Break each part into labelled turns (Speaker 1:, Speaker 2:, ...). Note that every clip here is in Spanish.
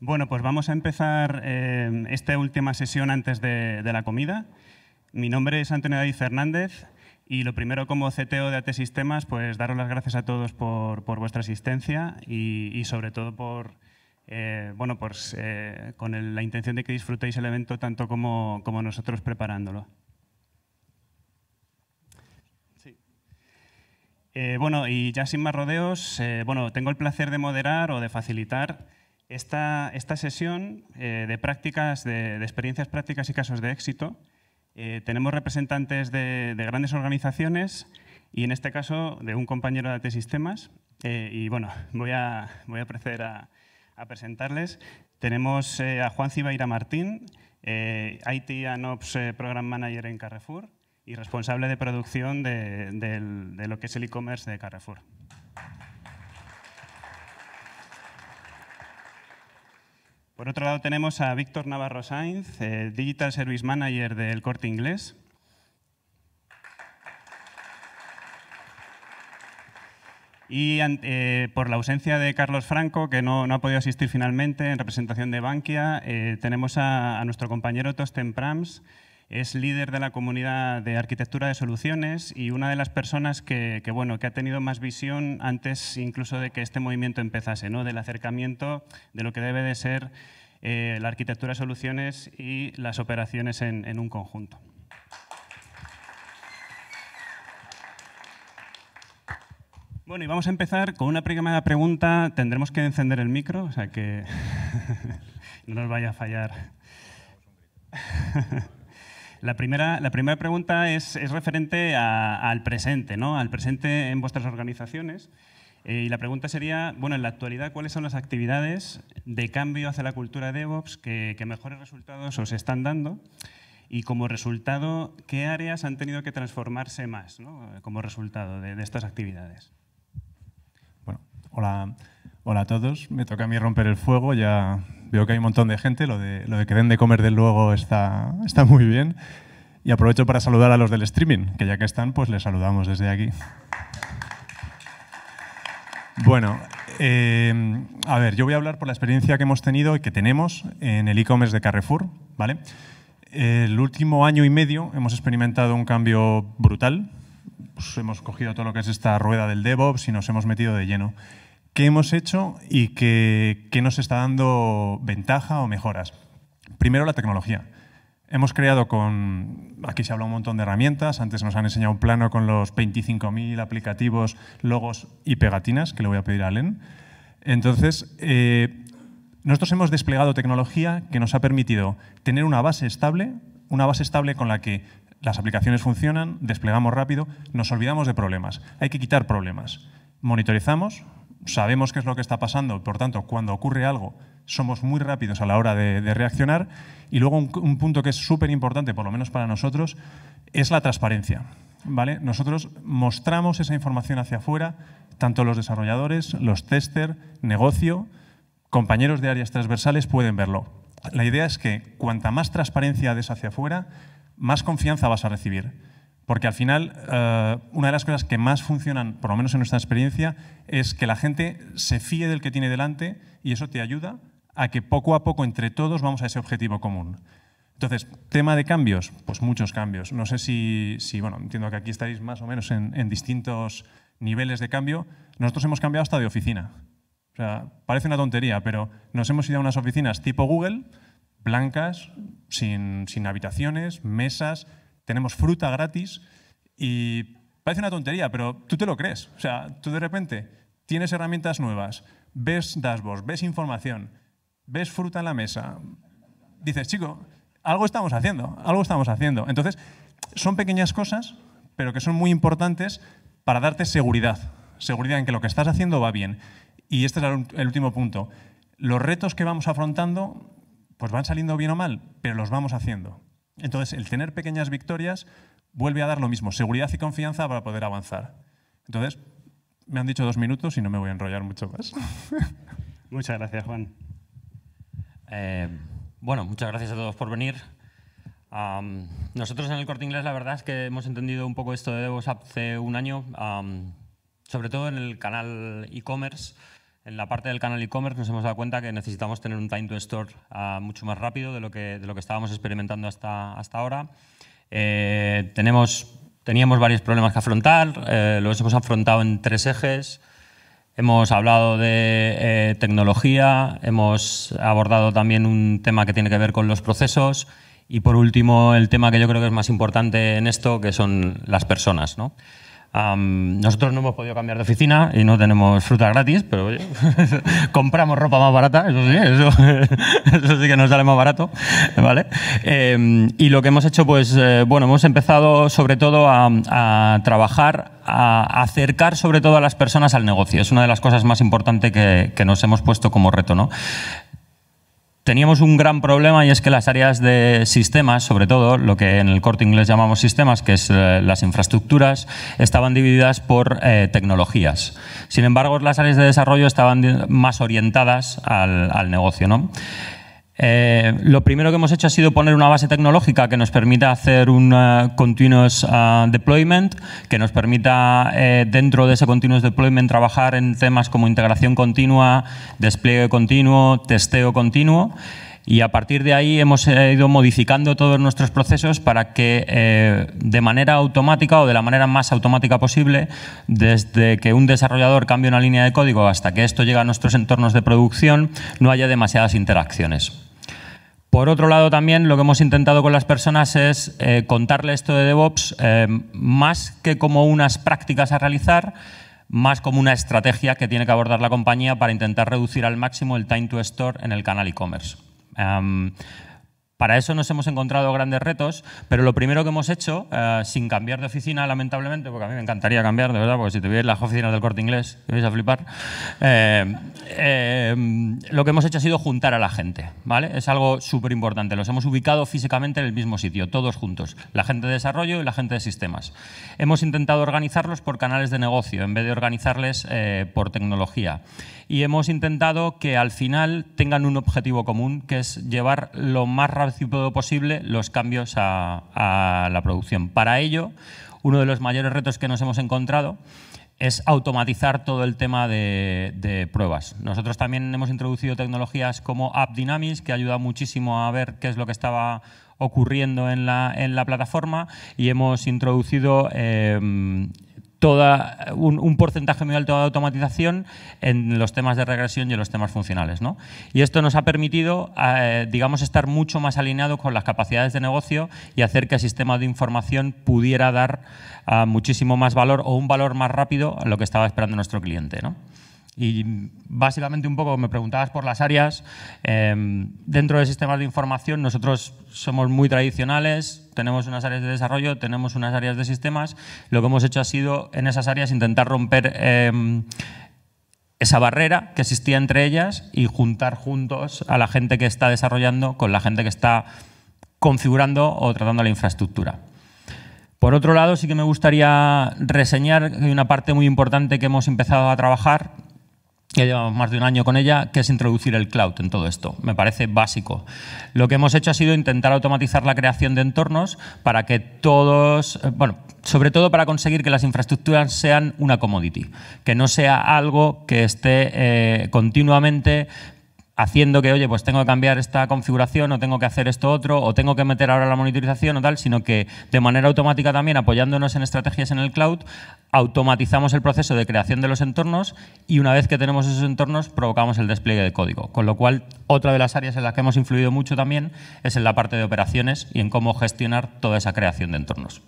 Speaker 1: Bueno, pues vamos a empezar eh, esta última sesión antes de, la comida. Mi nombre es Antonio David Fernández y lo primero como CTO de AT Sistemas, pues daros las gracias a todos por, vuestra asistencia y, sobre todo por, eh, bueno, pues, eh, con la intención de que disfrutéis el evento tanto como, nosotros preparándolo. bueno, y ya sin más rodeos, bueno, tengo el placer de moderar o de facilitar esta, sesión eh, de prácticas, de, experiencias prácticas y casos de éxito, eh, tenemos representantes de, grandes organizaciones y en este caso de un compañero de AT Sistemas. Eh, y bueno, voy a, voy a proceder a, presentarles. Tenemos a Juan Cibaira Martín, IT and Ops Program Manager en Carrefour y responsable de producción de lo que es el e-commerce de Carrefour. Por otro lado tenemos a Víctor Navarro Sainz, eh, Digital Service Manager del Corte Inglés. Y eh, por la ausencia de Carlos Franco, que no, ha podido asistir finalmente en representación de Bankia, eh, tenemos a, a nuestro compañero Tosten Prams, es líder de la comunidad de arquitectura de soluciones y una de las personas que, bueno, que ha tenido más visión antes incluso de que este movimiento empezase, ¿no? del acercamiento de lo que debe de ser eh, la arquitectura de soluciones y las operaciones en, en un conjunto. Bueno, y vamos a empezar con una primera pregunta. Tendremos que encender el micro, o sea que no nos vaya a fallar. La primera, la primera pregunta es, referente al presente, ¿no? al presente en vuestras organizaciones. Eh, y la pregunta sería, bueno, en la actualidad, ¿cuáles son las actividades de cambio hacia la cultura DevOps que, mejores resultados os están dando? Y como resultado, ¿qué áreas han tenido que transformarse más como resultado de, estas actividades?
Speaker 2: Bueno, hola, hola a todos. Me toca a mí romper el fuego. Ya veo que hay un montón de gente, lo de, lo de que den de comer del luego está, está muy bien. Y aprovecho para saludar a los del streaming, que ya que están, pues les saludamos desde aquí. Bueno, eh, a ver, yo voy a hablar por la experiencia que hemos tenido y que tenemos en el e-commerce de Carrefour, ¿vale? El último año y medio hemos experimentado un cambio brutal. Pues hemos cogido todo lo que es esta rueda del DevOps y nos hemos metido de lleno qué hemos hecho y qué, nos está dando ventaja o mejoras. Primero, la tecnología. Hemos creado con, aquí se habla un montón de herramientas, antes nos han enseñado un plano con los 25.000 aplicativos, logos y pegatinas, que le voy a pedir a Len. Entonces, eh, nosotros hemos desplegado tecnología que nos ha permitido tener una base estable, una base estable con la que las aplicaciones funcionan, desplegamos rápido, nos olvidamos de problemas. Hay que quitar problemas. Monitorizamos, sabemos qué es lo que está pasando, por tanto, cuando ocurre algo, somos muy rápidos a la hora de, reaccionar. Y luego un, punto que es súper importante, por lo menos para nosotros, es la transparencia. ¿vale? Nosotros mostramos esa información hacia afuera, tanto los desarrolladores, los tester, negocio, compañeros de áreas transversales pueden verlo. La idea es que cuanta más transparencia des hacia afuera, más confianza vas a recibir. Porque al final, eh, una de las cosas que más funcionan, por lo menos en nuestra experiencia, es que la gente se fíe del que tiene delante y eso te ayuda a que poco a poco entre todos vamos a ese objetivo común. Entonces, tema de cambios, pues muchos cambios. No sé si, bueno, entiendo que aquí estáis más o menos en, distintos niveles de cambio. Nosotros hemos cambiado hasta de oficina. O sea, parece una tontería, pero nos hemos ido a unas oficinas tipo Google, blancas, sin, sin habitaciones, mesas, tenemos fruta gratis y parece una tontería, pero tú te lo crees. O sea, tú de repente tienes herramientas nuevas, ves dashboards, ves información, ves fruta en la mesa. Dices, chico, algo estamos haciendo, algo estamos haciendo. Entonces, son pequeñas cosas, pero que son muy importantes para darte seguridad. Seguridad en que lo que estás haciendo va bien. Y este es el último punto. Los retos que vamos afrontando, pues van saliendo bien o mal, pero los vamos haciendo. Entonces, el tener pequeñas victorias vuelve a dar lo mismo, seguridad y confianza para poder avanzar. Entonces, me han dicho dos minutos y no me voy a enrollar mucho más. muchas gracias,
Speaker 3: Juan. Eh, bueno, muchas gracias a todos por venir. nosotros en el Corte Inglés la verdad es que hemos entendido un poco esto de DevOps hace un año, sobre todo en el canal e-commerce. En la parte del canal e-commerce nos hemos dado cuenta que necesitamos tener un time to store ah, mucho más rápido de lo que, lo que estábamos experimentando hasta, hasta ahora. Eh, tenemos, teníamos varios problemas que afrontar, eh, los hemos afrontado en tres ejes. Hemos hablado de eh, tecnología, hemos abordado también un tema que tiene que ver con los procesos y por último el tema que yo creo que es más importante en esto, que son las personas. ¿no? nosotros no hemos podido cambiar de oficina y no tenemos fruta gratis, pero compramos ropa más barata, eso sí, eso, sí que nos sale más barato, ¿vale? Em, y lo que hemos hecho, pues, eh, bueno, hemos empezado sobre todo a, trabajar a acercar sobre todo a las personas al negocio. Es una de las cosas más importantes que, que nos hemos puesto como reto. ¿no? teníamos un gran problema y es que las áreas de sistemas, sobre todo lo que en el corte inglés llamamos sistemas, que es eh, las infraestructuras, estaban divididas por eh, tecnologías. Sin embargo, las áreas de desarrollo estaban más orientadas al, negocio. ¿no? Eh, lo primero que hemos hecho ha sido poner una base tecnológica que nos permita hacer un eh, continuous ah, deployment, que nos permita eh, dentro de ese continuous deployment trabajar en temas como integración continua, despliegue continuo, testeo continuo. Y a partir de ahí hemos ido modificando todos nuestros procesos para que de manera automática o de la manera más automática posible, desde que un desarrollador cambie una línea de código hasta que esto llegue a nuestros entornos de producción, no haya demasiadas interacciones. Por otro lado, también lo que hemos intentado con las personas es eh, contarle esto de DevOps eh, más que como unas prácticas a realizar, más como una estrategia que tiene que abordar la compañía para intentar reducir al máximo el time to store en el canal e-commerce. Para eso nos hemos encontrado grandes retos, pero lo primero que hemos hecho, eh, sin cambiar de oficina, lamentablemente, porque a mí me encantaría cambiar, de verdad, porque si te tuvierais las oficinas del corte inglés, vais a flipar, eh, eh, lo que hemos hecho ha sido juntar a la gente, ¿vale? Es algo súper importante. Los hemos ubicado físicamente en el mismo sitio, todos juntos, la gente de desarrollo y la gente de sistemas. Hemos intentado organizarlos por canales de negocio, en vez de organizarles por tecnología y hemos intentado que al final tengan un objetivo común, que es llevar lo más rápido posible los cambios a, la producción. Para ello, uno de los mayores retos que nos hemos encontrado es automatizar todo el tema de, pruebas. Nosotros también hemos introducido tecnologías como AppDynamics, que ayuda muchísimo a ver qué es lo que estaba ocurriendo en la, plataforma, y hemos introducido eh, toda, un, porcentaje muy alto de automatización en los temas de regresión y en los temas funcionales. ¿no? Y esto nos ha permitido, eh, digamos, estar mucho más alineado con las capacidades de negocio y hacer que el sistema de información pudiera dar ah, muchísimo más valor o un valor más rápido a lo que estaba esperando nuestro cliente. Y básicamente un poco me preguntabas por las áreas. Em, dentro de sistemas de información nosotros somos muy tradicionales, tenemos unas áreas de desarrollo, tenemos unas áreas de sistemas. Lo que hemos hecho ha sido en esas áreas intentar romper... Em, esa barrera que existía entre ellas y juntar juntos a la gente que está desarrollando con la gente que está configurando o tratando la infraestructura. Por otro lado, sí que me gustaría reseñar que hay una parte muy importante que hemos empezado a trabajar ya llevamos más de un año con ella, que es introducir el cloud en todo esto. Me parece básico. Lo que hemos hecho ha sido intentar automatizar la creación de entornos para que todos, eh, bueno, sobre todo para conseguir que las infraestructuras sean una commodity, que no sea algo que esté eh, continuamente haciendo que, oye, pues tengo que cambiar esta configuración o tengo que hacer esto otro o tengo que meter ahora la monitorización o tal, sino que de manera automática también, apoyándonos en estrategias en el cloud, automatizamos el proceso de creación de los entornos y una vez que tenemos esos entornos provocamos el despliegue de código. Con lo cual, otra de las áreas en las que hemos influido mucho también es en la parte de operaciones y en cómo gestionar toda esa creación de entornos.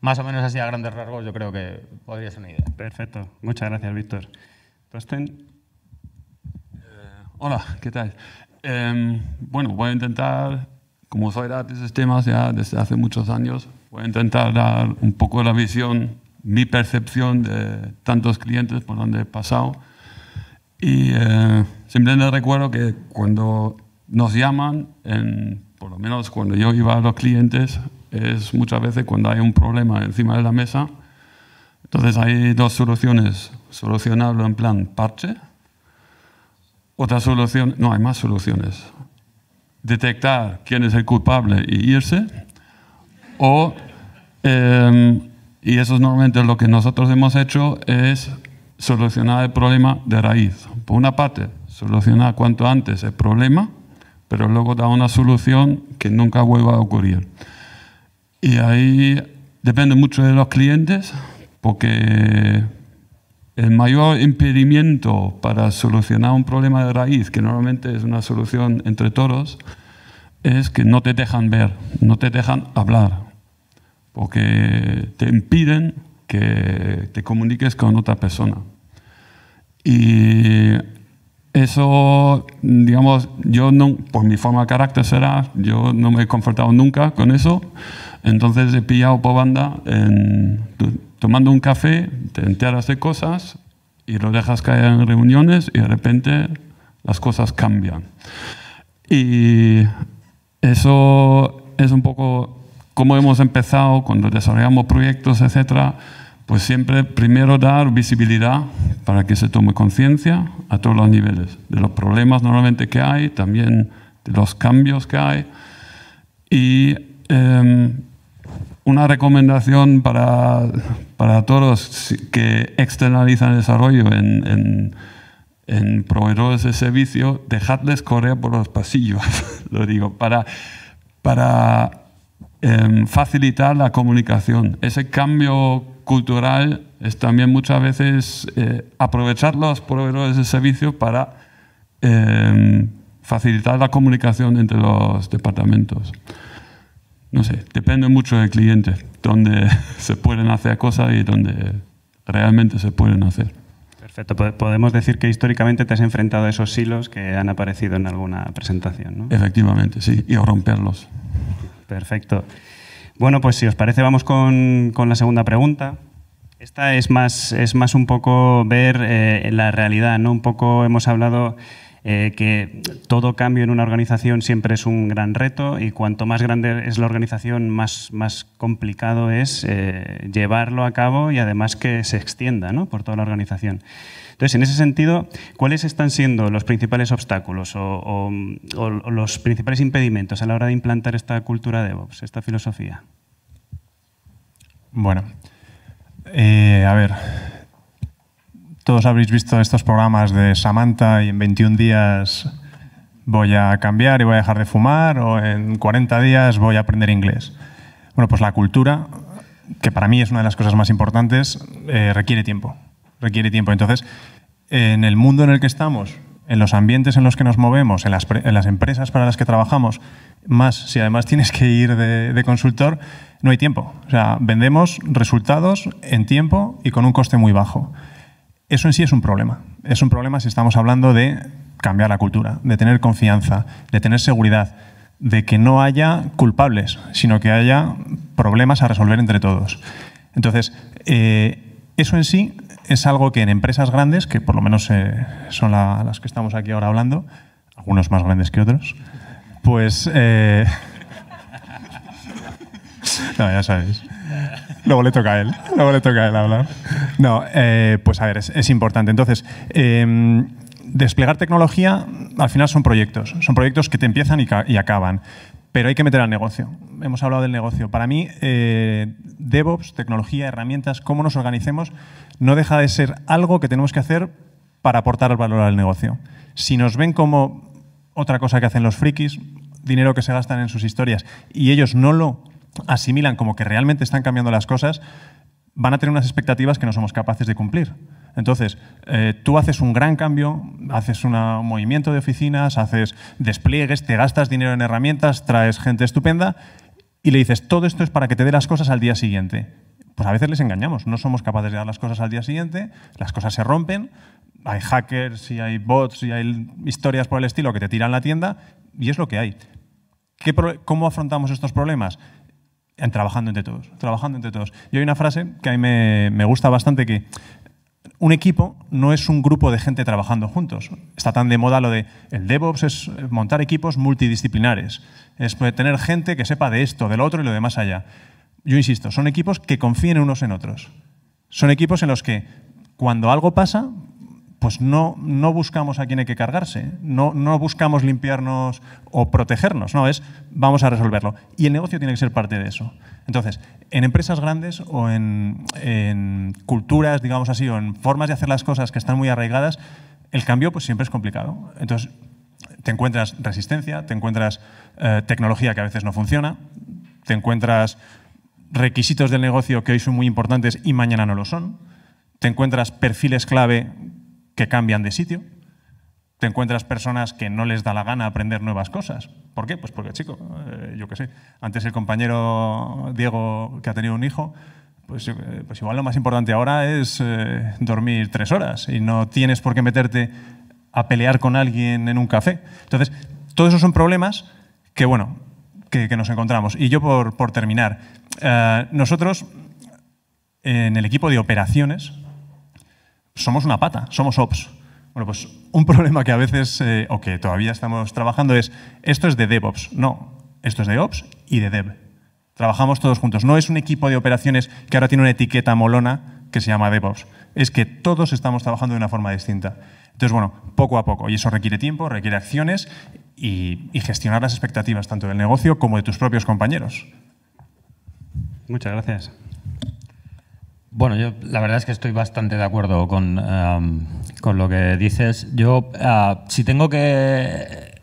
Speaker 3: Más o menos así a grandes rasgos yo creo que podría ser una idea.
Speaker 4: Perfecto. Muchas gracias, Víctor. Hola, ¿qué tal? Em, bueno, voy a intentar, como soy de sistemas ya desde hace muchos años, voy a intentar dar un poco la visión, mi percepción de tantos clientes por donde he pasado. Y eh, simplemente recuerdo que cuando nos llaman, por lo menos cuando yo iba a los clientes, es muchas veces cuando hay un problema encima de la mesa. Entonces hay dos soluciones, solucionarlo en plan parche otra solución, no hay más soluciones. Detectar quién es el culpable y irse. O, em, y eso es normalmente lo que nosotros hemos hecho, es solucionar el problema de raíz. Por una parte, solucionar cuanto antes el problema, pero luego dar una solución que nunca vuelva a ocurrir. Y ahí depende mucho de los clientes, porque el mayor impedimento para solucionar un problema de raíz, que normalmente es una solución entre todos, es que no te dejan ver, no te dejan hablar, porque te impiden que te comuniques con otra persona. Y eso, digamos, yo no, por mi forma de carácter será, yo no me he confortado nunca con eso. Entonces he pillado por banda tomando un café, te enteras de cosas y lo dejas caer en reuniones y de repente las cosas cambian. Y eso es un poco cómo hemos empezado cuando desarrollamos proyectos, etc. Pues siempre primero dar visibilidad para que se tome conciencia a todos los niveles, de los problemas normalmente que hay, también de los cambios que hay. Y em, una recomendación para, para, todos que externalizan el desarrollo en, proveedores de servicio, dejadles correr por los pasillos, lo digo, para, em, facilitar la comunicación. Ese cambio cultural es también muchas veces eh, aprovechar los proveedores de servicio para em, facilitar la comunicación entre los departamentos no sé, depende mucho del cliente, donde se pueden hacer cosas y donde realmente se pueden hacer.
Speaker 1: Perfecto, podemos decir que históricamente te has enfrentado a esos silos que han aparecido en alguna presentación, ¿no?
Speaker 4: Efectivamente, sí, y romperlos.
Speaker 1: Perfecto. Bueno, pues si os parece, vamos con, con la segunda pregunta. Esta es más, es más un poco ver eh, la realidad, ¿no? Un poco hemos hablado eh, que todo cambio en una organización siempre es un gran reto y cuanto más grande es la organización, más, más complicado es eh, llevarlo a cabo y además que se extienda por toda la organización. Entonces, en ese sentido, ¿cuáles están siendo los principales obstáculos o, los principales impedimentos a la hora de implantar esta cultura de DevOps, esta filosofía?
Speaker 2: Bueno, eh, a ver, todos habréis visto estos programas de Samantha y en 21 días voy a cambiar y voy a dejar de fumar o en 40 días voy a aprender inglés. Bueno, pues la cultura, que para mí es una de las cosas más importantes, eh, requiere tiempo. Requiere tiempo. Entonces, en el mundo en el que estamos, en los ambientes en los que nos movemos, en las, empresas para las que trabajamos, más si además tienes que ir de, de, consultor, no hay tiempo. O sea, vendemos resultados en tiempo y con un coste muy bajo. Eso en sí es un problema. Es un problema si estamos hablando de cambiar la cultura, de tener confianza, de tener seguridad, de que no haya culpables, sino que haya problemas a resolver entre todos. Entonces, eh, eso en sí es algo que en empresas grandes, que por lo menos eh, son las que estamos aquí ahora hablando, algunos más grandes que otros, pues... Eh, no, ya sabéis. Luego le toca a él. Luego le toca él hablar. No, eh, pues a ver, es, importante. Entonces, em, desplegar tecnología al final son proyectos. Son proyectos que te empiezan y, acaban. Pero hay que meter al negocio. Hemos hablado del negocio. Para mí, eh, DevOps, tecnología, herramientas, cómo nos organicemos, no deja de ser algo que tenemos que hacer para aportar el valor al negocio. Si nos ven como otra cosa que hacen los frikis, dinero que se gastan en sus historias, y ellos no lo asimilan como que realmente están cambiando las cosas, van a tener unas expectativas que no somos capaces de cumplir. Entonces, eh, tú haces un gran cambio, haces un movimiento de oficinas, haces despliegues, te gastas dinero en herramientas, traes gente estupenda y le dices, todo esto es para que te dé las cosas al día siguiente. Pues a veces les engañamos, no somos capaces de dar las cosas al día siguiente, las cosas se rompen, hay hackers y hay bots y hay historias por el estilo que te tiran la tienda y es lo que hay. ¿Cómo afrontamos estos problemas? en, trabajando entre todos, trabajando entre todos. Y hay una frase que a mí me, gusta bastante que un equipo no es un grupo de gente trabajando juntos. Está tan de moda lo de el DevOps es montar equipos multidisciplinares, es tener gente que sepa de esto, del otro y lo demás allá. Yo insisto, son equipos que confíen unos en otros. Son equipos en los que cuando algo pasa pues no, no buscamos a quién hay que cargarse, no, no buscamos limpiarnos o protegernos, no, es vamos a resolverlo. Y el negocio tiene que ser parte de eso. Entonces, en empresas grandes o en, culturas, digamos así, o en formas de hacer las cosas que están muy arraigadas, el cambio pues siempre es complicado. Entonces, te encuentras resistencia, te encuentras eh, tecnología que a veces no funciona, te encuentras requisitos del negocio que hoy son muy importantes y mañana no lo son, te encuentras perfiles clave que cambian de sitio. Te encuentras personas que no les da la gana aprender nuevas cosas. ¿Por qué? Pues porque, chico, eh, yo qué sé, antes el compañero Diego, que ha tenido un hijo, pues, eh, pues igual lo más importante ahora es eh, dormir tres horas y no tienes por qué meterte a pelear con alguien en un café. Entonces, todos esos son problemas que, bueno, que, nos encontramos. Y yo, por, por terminar, nosotros en el equipo de operaciones somos una pata, somos ops. Bueno, pues un problema que a veces, eh, o que todavía estamos trabajando es, esto es de DevOps. No, esto es de Ops y de Dev. Trabajamos todos juntos. No es un equipo de operaciones que ahora tiene una etiqueta molona que se llama DevOps. Es que todos estamos trabajando de una forma distinta. Entonces, bueno, poco a poco. Y eso requiere tiempo, requiere acciones y gestionar las expectativas tanto del negocio como de tus propios compañeros. Muchas gracias. Bueno, yo la verdad es que estoy bastante de
Speaker 3: acuerdo con, em, lo que dices. Yo, eh, si tengo que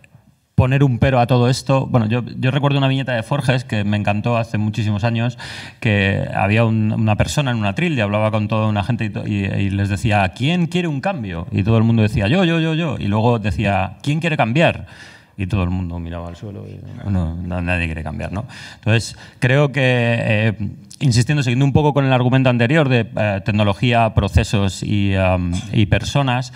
Speaker 3: poner un pero a todo esto. Bueno, yo, recuerdo una viñeta de Forges que me encantó hace muchísimos años, que había una persona en una atril y hablaba con toda una gente y, y, les decía, ¿quién quiere un cambio? Y todo el mundo decía, yo, yo, yo, yo. Y luego decía, ¿quién quiere cambiar? y todo el mundo miraba al suelo y nadie quiere cambiar. ¿no? Entonces, creo que, eh, insistiendo, siguiendo un poco con el argumento anterior de eh, tecnología, procesos y, personas,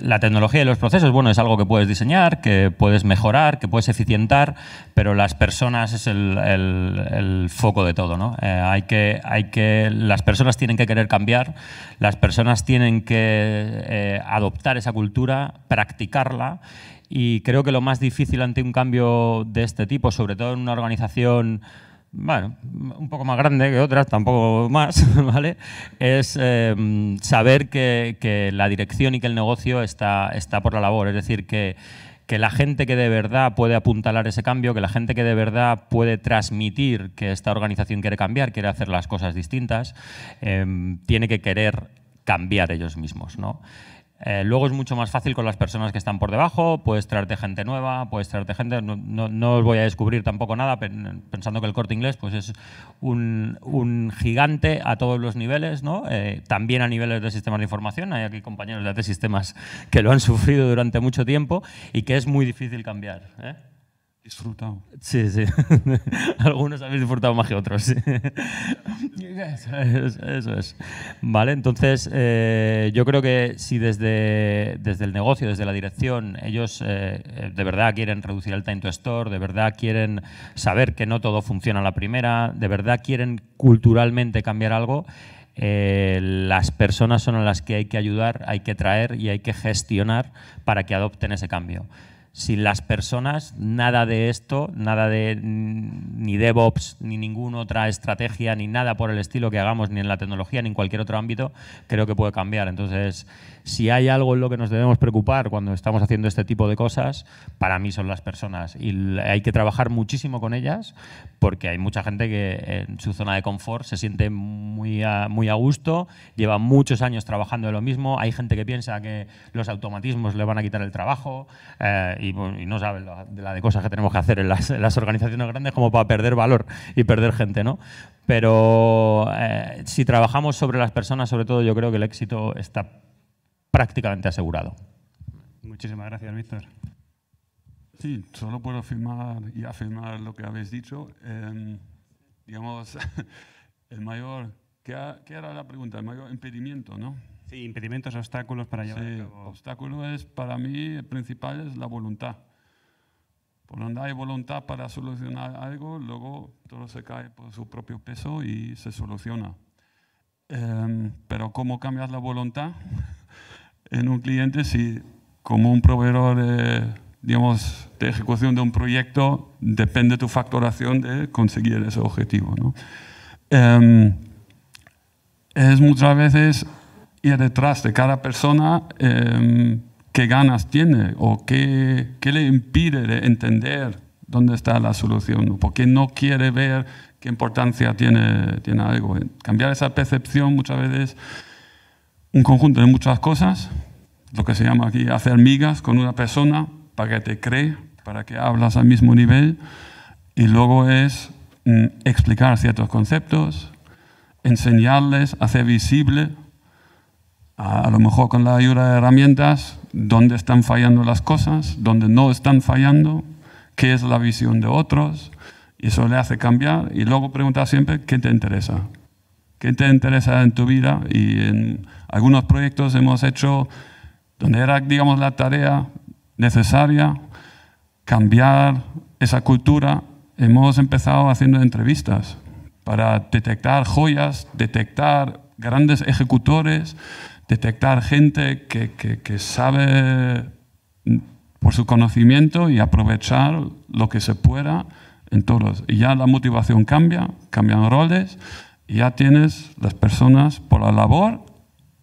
Speaker 3: la tecnología y los procesos, bueno, es algo que puedes diseñar, que puedes mejorar, que puedes eficientar, pero las personas es el, foco de todo, eh, hay que, hay que, las personas tienen que querer cambiar, las personas tienen que adoptar esa cultura, practicarla y creo que lo más difícil ante un cambio de este tipo, sobre todo en una organización bueno, un poco más grande que otras, tampoco más, ¿vale? Es eh, saber que, la dirección y que el negocio está, está por la labor. Es decir, que, la gente que de verdad puede apuntalar ese cambio, que la gente que de verdad puede transmitir que esta organización quiere cambiar, quiere hacer las cosas distintas, eh, tiene que querer cambiar ellos mismos, ¿no? Eh, luego es mucho más fácil con las personas que están por debajo, puedes traerte gente nueva, puedes traerte gente, no, os voy a descubrir tampoco nada pensando que el corte inglés pues es un, gigante a todos los niveles, eh, también a niveles de sistemas de información, hay aquí compañeros de sistemas que lo han sufrido durante mucho tiempo y que es muy difícil cambiar.
Speaker 4: ¿eh? Disfrutado.
Speaker 3: Sí, sí. Algunos habéis disfrutado más que otros. Eso, es, Vale, entonces eh, yo creo que si desde, desde el negocio, desde la dirección, ellos eh, eh, de verdad quieren reducir el time to store, de verdad quieren saber que no todo funciona a la primera, de verdad quieren culturalmente cambiar algo, las personas son a las que hay que ayudar, hay que traer y hay que gestionar para que adopten ese cambio sin las personas, nada de esto, nada de mm, ni DevOps, ni ninguna otra estrategia, ni nada por el estilo que hagamos, ni en la tecnología, ni en cualquier otro ámbito, creo que puede cambiar. Entonces, si hay algo en lo que nos debemos preocupar cuando estamos haciendo este tipo de cosas, para mí son las personas. Y hay que trabajar muchísimo con ellas porque hay mucha gente que en su zona de confort se siente muy a, muy a gusto, lleva muchos años trabajando de lo mismo, hay gente que piensa que los automatismos le van a quitar el trabajo eh, y, no sabe de la de cosas que tenemos que hacer en las, organizaciones grandes como para perder valor y perder gente, ¿no? Pero eh, si trabajamos sobre las personas, sobre todo, yo creo que el éxito está prácticamente asegurado.
Speaker 1: Muchísimas gracias, Víctor.
Speaker 4: Sí, solo puedo afirmar y afirmar lo que habéis dicho. Em, digamos, el mayor, ¿qué, era la pregunta? El mayor impedimento, ¿no? Sí, impedimentos, obstáculos para llevar a cabo. obstáculo es, para mí, el principal es la voluntad. Por donde hay voluntad para solucionar algo, luego todo se cae por su propio peso y se soluciona. Em, pero ¿cómo cambias la voluntad? en un cliente si como un proveedor de, digamos, de ejecución de un proyecto depende tu facturación de conseguir ese objetivo. ¿no? Em, es muchas veces ir detrás de cada persona em, qué ganas tiene o qué, qué, le impide entender dónde está la solución, ¿no? porque no quiere ver qué importancia tiene, tiene algo. Cambiar esa percepción muchas veces un conjunto de muchas cosas, lo que se llama aquí hacer migas con una persona para que te cree, para que hablas al mismo nivel, y luego es mm, explicar ciertos conceptos, enseñarles, hacer visible, a, a lo mejor con la ayuda de herramientas, dónde están fallando las cosas, dónde no están fallando, qué es la visión de otros, y eso le hace cambiar, y luego preguntar siempre qué te interesa, qué te interesa en tu vida. Y en algunos proyectos hemos hecho donde era, digamos, la tarea necesaria cambiar esa cultura. Hemos empezado haciendo entrevistas para detectar joyas, detectar grandes ejecutores, detectar gente que, que sabe por su conocimiento y aprovechar lo que se pueda en todos. Y ya la motivación cambia, cambian roles, ya tienes las personas por la labor,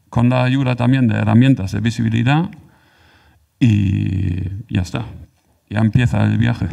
Speaker 4: con la ayuda también de herramientas de visibilidad y ya está, ya empieza el viaje.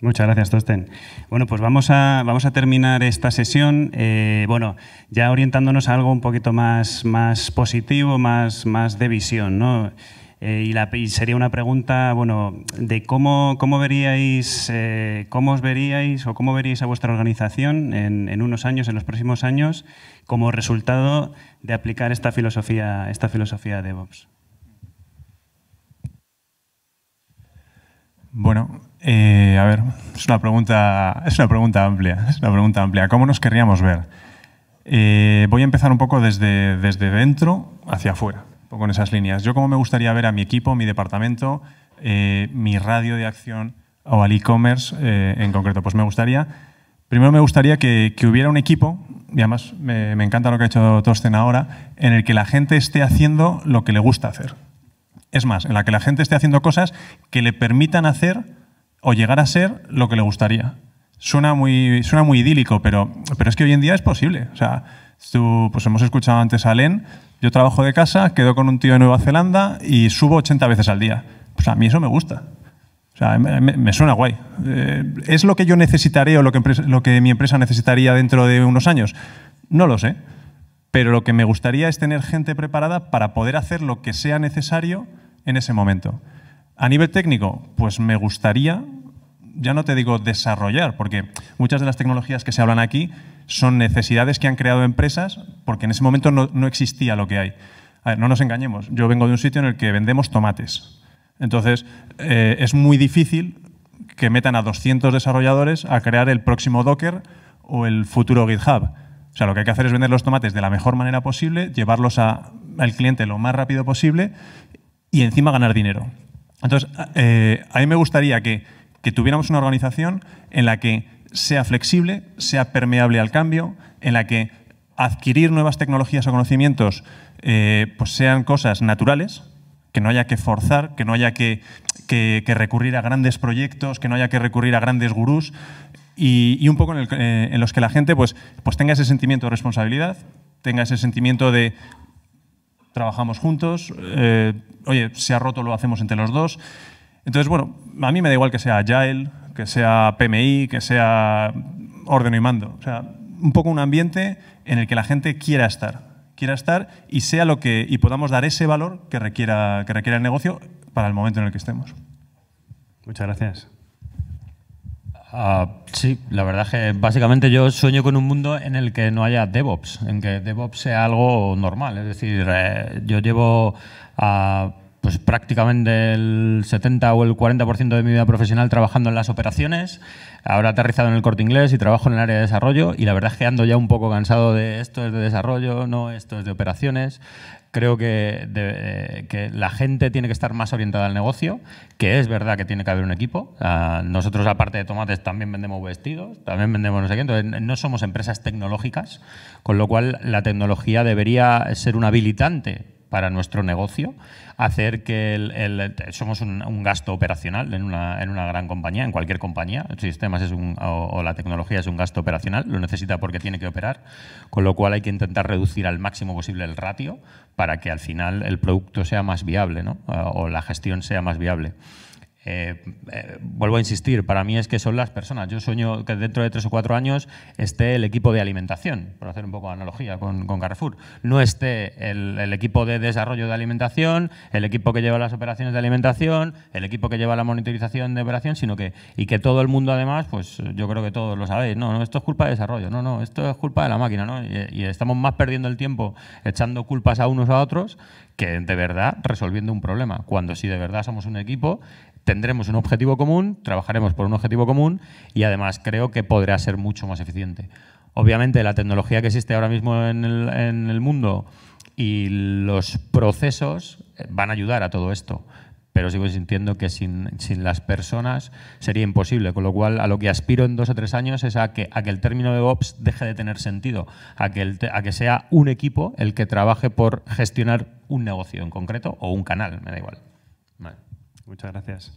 Speaker 1: Muchas gracias, Tosten. Bueno, pues vamos a, vamos a terminar esta sesión, eh, bueno, ya orientándonos a algo un poquito más, más positivo, más, más de visión, ¿no? Eh, y, sería una pregunta, bueno, de cómo, cómo veríais, eh, cómo os veríais o cómo veríais a vuestra organización en, unos años, en los próximos años, como resultado de aplicar esta filosofía, esta filosofía DevOps.
Speaker 2: Bueno, eh, a ver, es una pregunta, es una pregunta amplia, es una pregunta amplia. ¿Cómo nos querríamos ver? voy a empezar un poco desde, desde dentro hacia afuera con esas líneas. Yo cómo me gustaría ver a mi equipo, mi departamento, eh, mi radio de acción o al e-commerce eh, en concreto. Pues me gustaría, primero me gustaría que, hubiera un equipo, y además me, encanta lo que ha hecho tosten ahora, en el que la gente esté haciendo lo que le gusta hacer. Es más, en la que la gente esté haciendo cosas que le permitan hacer o llegar a ser lo que le gustaría. Suena muy, suena muy idílico, pero, pero es que hoy en día es posible. O sea, tú, pues hemos escuchado antes a Len, yo trabajo de casa, quedo con un tío de Nueva Zelanda y subo 80 veces al día. Pues a mí eso me gusta. O sea, me, suena guay. Eh, ¿Es lo que yo necesitaré o lo que mi empresa necesitaría dentro de unos años? No lo sé. Pero lo que me gustaría es tener gente preparada para poder hacer lo que sea necesario en ese momento. A nivel técnico, pues me gustaría, ya no te digo desarrollar, porque muchas de las tecnologías que se hablan aquí son necesidades que han creado empresas porque en ese momento no, existía lo que hay. no nos engañemos, yo vengo de un sitio en el que vendemos tomates. Entonces, eh, es muy difícil que metan a 200 desarrolladores a crear el próximo Docker o el futuro GitHub. O sea, lo que hay que hacer es vender los tomates de la mejor manera posible, llevarlos al cliente lo más rápido posible y encima ganar dinero. Entonces, eh, a mí me gustaría que, que tuviéramos una organización en la que sea flexible, sea permeable al cambio, en la que adquirir nuevas tecnologías o conocimientos eh, pues sean cosas naturales, que no haya que forzar, que no haya que, que, recurrir a grandes proyectos, que no haya que recurrir a grandes gurús, y, un poco eh, en, los que la gente pues, pues tenga ese sentimiento de responsabilidad, tenga ese sentimiento de trabajamos juntos, eh, oye, se ha roto, lo hacemos entre los dos. Entonces, bueno, a mí me da igual que sea Agile, que sea PMI, que sea orden y mando. O sea, un poco un ambiente en el que la gente quiera estar quiera estar y sea lo que y podamos dar ese valor que requiera que el negocio para el momento en el que estemos. Muchas gracias. Ah, sí, la verdad es
Speaker 3: que básicamente yo sueño con un mundo en el que no haya DevOps, en que DevOps sea algo normal. Es decir, eh, yo llevo pues, prácticamente el 70 o el 40% de mi vida profesional trabajando en las operaciones, ahora aterrizado en el corte inglés y trabajo en el área de desarrollo y la verdad es que ando ya un poco cansado de esto es de desarrollo, no, esto es de operaciones. Creo que, eh, que la gente tiene que estar más orientada al negocio, que es verdad que tiene que haber un equipo. Ah, nosotros, aparte de tomates, también vendemos vestidos, también vendemos no sé qué. no somos empresas tecnológicas, con lo cual la tecnología debería ser un habilitante para nuestro negocio, hacer que el, somos un, gasto operacional en una, en una, gran compañía, en cualquier compañía, el sistema es o, la tecnología es un gasto operacional, lo necesita porque tiene que operar, con lo cual hay que intentar reducir al máximo posible el ratio para que al final el producto sea más viable o la gestión sea más viable. Eh, eh, vuelvo a insistir, para mí es que son las personas. Yo sueño que dentro de tres o cuatro años esté el equipo de alimentación, por hacer un poco de analogía con, con Carrefour. No esté el, equipo de desarrollo de alimentación, el equipo que lleva las operaciones de alimentación, el equipo que lleva la monitorización de operación, sino que, y que todo el mundo además, pues yo creo que todos lo sabéis, no, esto es culpa de desarrollo, no, no, esto es culpa de la máquina, ¿no? Y, y estamos más perdiendo el tiempo echando culpas a unos a otros que de verdad resolviendo un problema, cuando si de verdad somos un equipo tendremos un objetivo común, trabajaremos por un objetivo común y además creo que podrá ser mucho más eficiente. Obviamente la tecnología que existe ahora mismo en el, mundo y los procesos eh, van a ayudar a todo esto pero sigo sintiendo que sin, las personas sería imposible. Con lo cual, a lo que aspiro en dos o tres años es a que, el término de DevOps deje de tener sentido, a que, a que sea un equipo el que trabaje por gestionar un negocio en concreto o un canal, me da igual. Vale. Muchas
Speaker 1: gracias.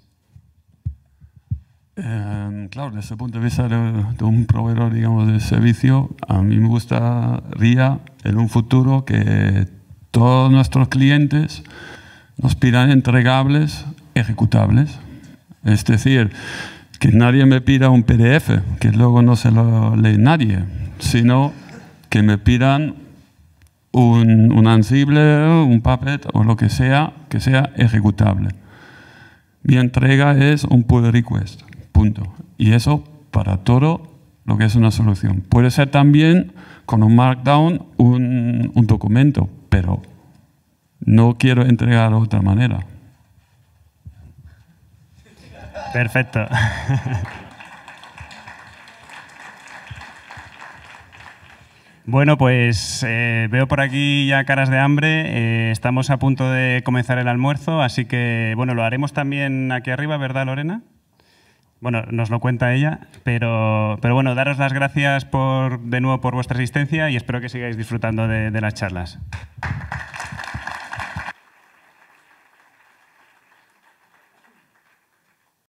Speaker 4: Em, claro, desde el punto de vista de, un proveedor, digamos, de servicio, a mí me gustaría en un futuro que todos nuestros clientes nos pidan entregables ejecutables. Es decir, que nadie me pida un PDF, que luego no se lo lee nadie, sino que me pidan un, un ansible, un puppet o lo que sea, que sea ejecutable. Mi entrega es un pull request, punto. Y eso para todo lo que es una solución. Puede ser también con un markdown un, un documento, pero no quiero entregar de otra manera.
Speaker 1: Perfecto. Bueno, pues eh, veo por aquí ya caras de hambre. Eh, estamos a punto de comenzar el almuerzo, así que bueno, lo haremos también aquí arriba, ¿verdad, Lorena? Bueno, nos lo cuenta ella, pero, bueno, daros las gracias por, de nuevo por vuestra asistencia y espero que sigáis disfrutando de las charlas.